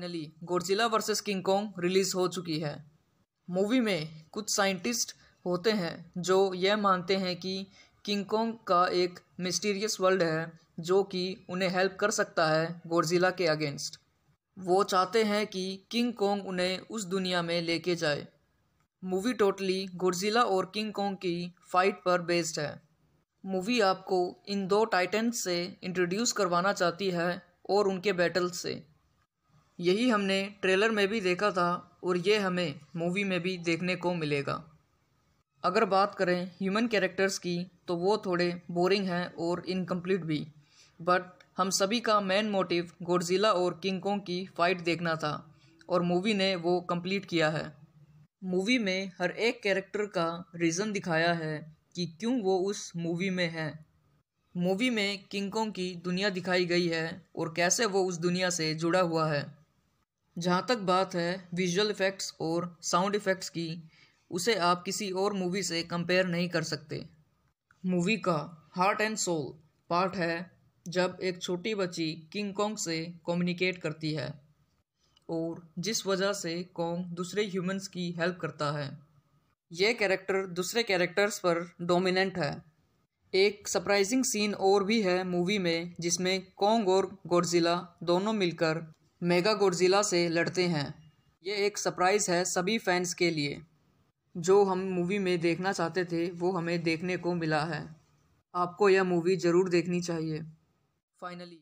finally Godzilla versus King Kong release हो चुकी है मूवी में कुछ साइंटिस्ट होते हैं जो यह मानते हैं कि किंग कॉन्ग का एक मिस्टीरियस वर्ल्ड है जो कि उन्हें हेल्प कर सकता है गोरजिला के अगेंस्ट वो चाहते हैं कि किंग कॉन्ग उन्हें उस दुनिया में लेके जाए मूवी टोटली गुरजिला और किंग कॉन्ग की फाइट पर बेस्ड है मूवी आपको इन दो टाइटन्स से इंट्रोड्यूस करवाना चाहती है और उनके बैटल्स से यही हमने ट्रेलर में भी देखा था और ये हमें मूवी में भी देखने को मिलेगा अगर बात करें ह्यूमन कैरेक्टर्स की तो वो थोड़े बोरिंग हैं और इनकम्प्लीट भी बट हम सभी का मेन मोटिव गोडजिला और किंग कोंग की फ़ाइट देखना था और मूवी ने वो कंप्लीट किया है मूवी में हर एक कैरेक्टर का रीज़न दिखाया है कि क्यों वो उस मूवी में है मूवी में किंग कोंग की दुनिया दिखाई गई है और कैसे वो उस दुनिया से जुड़ा हुआ है जहाँ तक बात है विजुअल इफ़ेक्ट्स और साउंड इफ़ेक्ट्स की उसे आप किसी और मूवी से कंपेयर नहीं कर सकते मूवी का हार्ट एंड सोल पार्ट है जब एक छोटी बच्ची किंग कॉन्ग से कम्युनिकेट करती है और जिस वजह से कॉन्ग दूसरे ह्यूमंस की हेल्प करता है यह कैरेक्टर दूसरे कैरेक्टर्स पर डोमिनेंट है एक सरप्राइजिंग सीन और भी है मूवी में जिसमें कॉन्ग और गोडजिला दोनों मिलकर मेगा गोडजिला से लड़ते हैं ये एक सरप्राइज़ है सभी फैंस के लिए जो हम मूवी में देखना चाहते थे वो हमें देखने को मिला है आपको यह मूवी ज़रूर देखनी चाहिए फाइनली